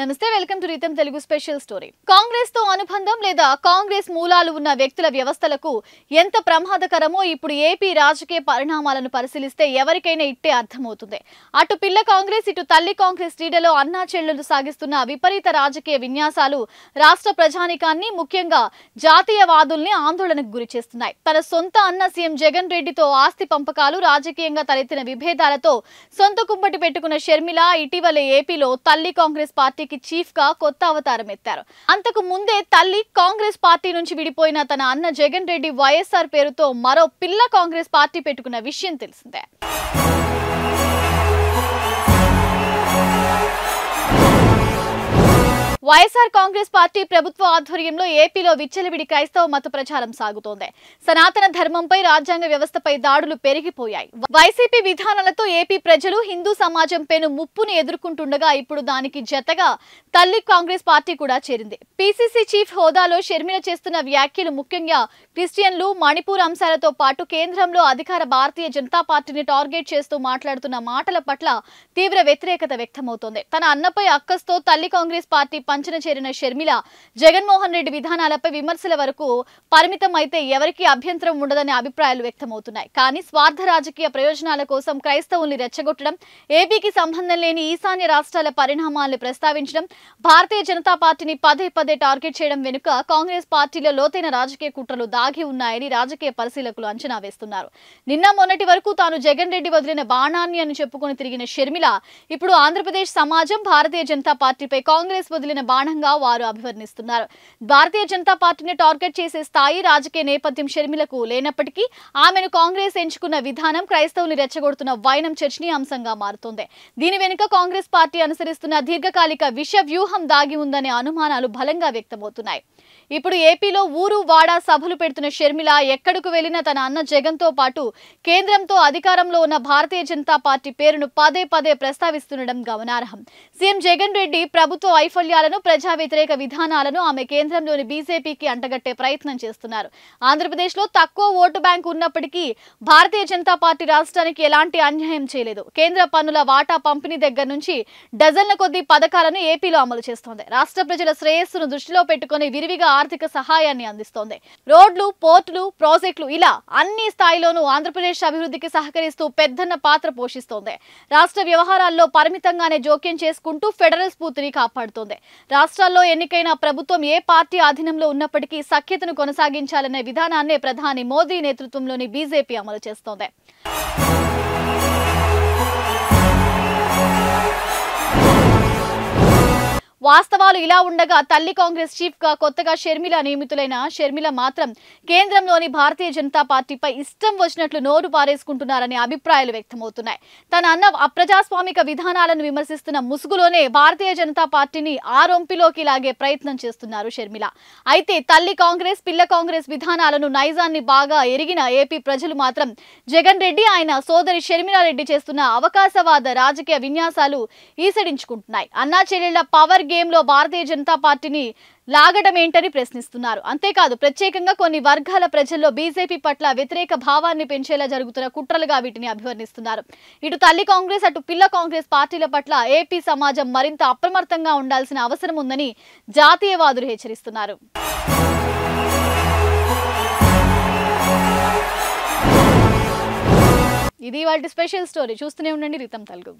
నమస్తే welcome to Ritam Telugu special story Congress తో అనుబంధం లేదా కాంగ్రెస్ మూలాలు ఉన్న వ్యక్తుల వ్యవస్థలకు ఎంత ప్రమాదకరమో ఇప్పుడు ఏపీ రాజకీయ పరిణామాలను పరిశీలిస్తే ఎవరికైనా ఇట్టే అర్థమవుతుంది అటు పిల్ల కాంగ్రెస్ ఇటు తల్లి కాంగ్రెస్ క్రీడలో అన్నా చెల్లెలు సాగిస్తున్న విపరీత రాజకీయ విన్యాసాలు రాష్ట్ర ప్రజానికాన్ని ముఖ్యంగా జాతీయవాదుల్ని ఆందోళనకు గురి చేస్తున్నాయి తన సొంత అన్న సీఎం జగన్ రెడ్డితో ఆస్తి పంపకాలు రాజకీయంగా తలెత్తిన విభేదాలతో సొంత కుంపటి పెట్టుకున్న షర్మిల ఇటీవల ఏపీలో తల్లి కాంగ్రెస్ పార్టీ పార్టీకి చీఫ్ గా కొత్త అవతారం ఎత్తారు అంతకు ముందే తల్లి కాంగ్రెస్ పార్టీ నుంచి విడిపోయిన తన అన్న జగన్ రెడ్డి వైఎస్ఆర్ పేరుతో మరో పిల్ల కాంగ్రెస్ పార్టీ పెట్టుకున్న విషయం తెలిసిందే వైఎస్ఆర్ కాంగ్రెస్ పార్టీ ప్రభుత్వ ఆధ్వర్యంలో ఏపీలో విచ్చలవిడి క్రైస్తవ మత ప్రచారం సాగుతోంది సనాతన ధర్మంపై రాజ్యాంగ వ్యవస్థపై దాడులు పెరిగిపోయాయి వైసీపీ విధానాలతో ఏపీ ప్రజలు హిందూ సమాజం పెను ముప్పును ఎదుర్కొంటుండగా ఇప్పుడు దానికి జతగా తల్లి కాంగ్రెస్ పార్టీ కూడా చేరింది పీసీసీ చీఫ్ హోదాలో షర్మిల చేస్తున్న వ్యాఖ్యలు ముఖ్యంగా క్రిస్టియన్లు మణిపూర్ అంశాలతో పాటు కేంద్రంలో అధికార భారతీయ జనతా పార్టీని టార్గెట్ చేస్తూ మాట్లాడుతున్న మాటల పట్ల తీవ్ర వ్యతిరేకత వ్యక్తమవుతోంది తన అన్నపై అక్కస్తో తల్లి కాంగ్రెస్ పార్టీ పంచన చేరిన షర్మిల జగన్మోహన్ రెడ్డి విధానాలపై విమర్శల వరకు పరిమితం అయితే ఎవరికీ అభ్యంతరం ఉండదనే అభిప్రాయాలు వ్యక్తమవుతున్నాయి కానీ స్వార్థ రాజకీయ ప్రయోజనాల కోసం క్రైస్తవుల్ని రెచ్చగొట్టడం ఏపీకి సంబంధం లేని ఈశాన్య రాష్ట్రాల పరిణామాలను ప్రస్తావించడం భారతీయ జనతా పార్టీని పదే పదే టార్గెట్ చేయడం వెనుక కాంగ్రెస్ పార్టీలో లోతైన రాజకీయ కుట్రలు దాగి ఉన్నాయని రాజకీయ పరిశీలకులు అంచనా వేస్తున్నారు నిన్న మొన్నటి వరకు తాను జగన్ రెడ్డి వదిలిన బాణాన్ని అని చెప్పుకుని తిరిగిన షర్మిల ఇప్పుడు ఆంధ్రప్రదేశ్ సమాజం భారతీయ జనతా పార్టీపై కాంగ్రెస్ వదిలిన బాణంగా వారు అభివర్ణిస్తున్నారు భారతీయ జనతా పార్టీని టార్గెట్ చేసే స్థాయి రాజకీయ నేపథ్యం షర్మిలకు లేనప్పటికీ ఆమెను కాంగ్రెస్ ఎంచుకున్న విధానం క్రైస్తవుని రెచ్చగొడుతున్న వైనం చర్చనీయాంశంగా మారుతోంది దీని వెనుక కాంగ్రెస్ పార్టీ అనుసరిస్తున్న దీర్ఘకాలిక విష వ్యూహం దాగి ఉందనే అనుమానాలు బలంగా వ్యక్తమవుతున్నాయి ఇప్పుడు ఏపీలో ఊరు వాడ సభలు పెడుతున్న షర్మిల ఎక్కడకు వెళ్లినా తన అన్న జగన్తో పాటు కేంద్రంతో అధికారంలో ఉన్న భారతీయ జనతా పార్టీ పేరును పదే పదే ప్రస్తావిస్తుండడం గమనార్హం సీఎం జగన్ రెడ్డి ప్రభుత్వ వైఫల్యాలను ఆందోళనలను ప్రజా వ్యతిరేక విధానాలను ఆమె కేంద్రంలోని బీజేపీకి అంటగట్టే ప్రయత్నం చేస్తున్నారు ఆంధ్రప్రదేశ్లో తక్కువ ఓటు బ్యాంకు ఉన్నప్పటికీ భారతీయ జనతా పార్టీ రాష్ట్రానికి ఎలాంటి అన్యాయం చేయలేదు కేంద్ర పన్నుల వాటా పంపిణీ దగ్గర నుంచి డజన్ల కొద్ది పథకాలను ఏపీలో అమలు చేస్తోంది రాష్ట్ర ప్రజల శ్రేయస్సును దృష్టిలో పెట్టుకుని విరివిగా ఆర్థిక సహాయాన్ని అందిస్తోంది రోడ్లు పోర్టులు ప్రాజెక్టులు ఇలా అన్ని స్థాయిలోనూ ఆంధ్రప్రదేశ్ అభివృద్ధికి సహకరిస్తూ పెద్దన్న పాత్ర పోషిస్తోంది రాష్ట్ర వ్యవహారాల్లో పరిమితంగానే జోక్యం చేసుకుంటూ ఫెడరల్ స్ఫూర్తిని కాపాడుతోంది రాష్ట్రాల్లో ఎన్నికైన ప్రభుత్వం ఏ పార్టీ ఆధీనంలో ఉన్నప్పటికీ సఖ్యతను కొనసాగించాలనే విధానాన్నే ప్రధాని మోదీ నేతృత్వంలోని బీజేపీ అమలు చేస్తోంది వాస్తవాలు ఇలా ఉండగా తల్లి కాంగ్రెస్ చీఫ్ గా కొత్తగా షర్మిల నియమితులైన షర్మిల మాత్రం కేంద్రంలోని భారతీయ జనతా పార్టీపై ఇష్టం వచ్చినట్లు నోరు పారేసుకుంటున్నారనే అభిప్రాయాలు వ్యక్తమవుతున్నాయి తన అన్న అప్రజాస్వామిక విధానాలను విమర్శిస్తున్న ముసుగులోనే భారతీయ జనతా పార్టీని ఆ రొంపిలోకి లాగే ప్రయత్నం చేస్తున్నారు షర్మిల అయితే తల్లి కాంగ్రెస్ పిల్ల కాంగ్రెస్ విధానాలను నైజాన్ని బాగా ఎరిగిన ఏపీ ప్రజలు మాత్రం జగన్ రెడ్డి ఆయన సోదరి షర్మిల రెడ్డి చేస్తున్న అవకాశవాద రాజకీయ విన్యాసాలు ఈసడించుకుంటున్నాయి అన్నా చెల్లెళ్ల పవర్ గేమ్లో భారతీయ జనతా పార్టీని లాగడం ఏంటని ప్రశ్నిస్తున్నారు అంతేకాదు ప్రత్యేకంగా కొన్ని వర్గాల ప్రజల్లో బీజేపీ పట్ల వ్యతిరేక భావాన్ని పెంచేలా జరుగుతున్న కుట్రలుగా వీటిని అభివర్ణిస్తున్నారు ఇటు తల్లి కాంగ్రెస్ అటు పిల్ల కాంగ్రెస్ పార్టీల పట్ల ఏపీ సమాజం మరింత అప్రమత్తంగా ఉండాల్సిన అవసరం ఉందని జాతీయవాదులు హెచ్చరిస్తున్నారు ఇది వాటి స్పెషల్ స్టోరీ చూస్తూనే ఉండండి రితం తెలుగు